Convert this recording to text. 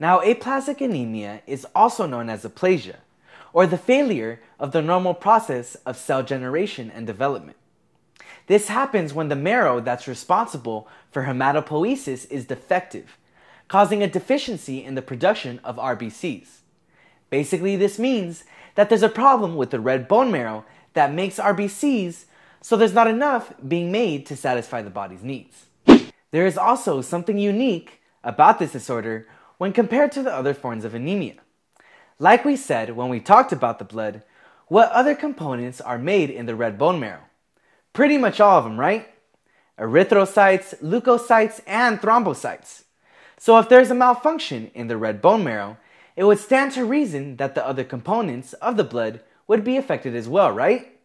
Now, aplastic anemia is also known as aplasia, or the failure of the normal process of cell generation and development. This happens when the marrow that's responsible for hematopoiesis is defective, causing a deficiency in the production of RBCs. Basically, this means that there's a problem with the red bone marrow that makes RBCs, so there's not enough being made to satisfy the body's needs. There is also something unique about this disorder when compared to the other forms of anemia. Like we said when we talked about the blood, what other components are made in the red bone marrow? Pretty much all of them, right? Erythrocytes, leukocytes, and thrombocytes. So if there's a malfunction in the red bone marrow, it would stand to reason that the other components of the blood would be affected as well, right?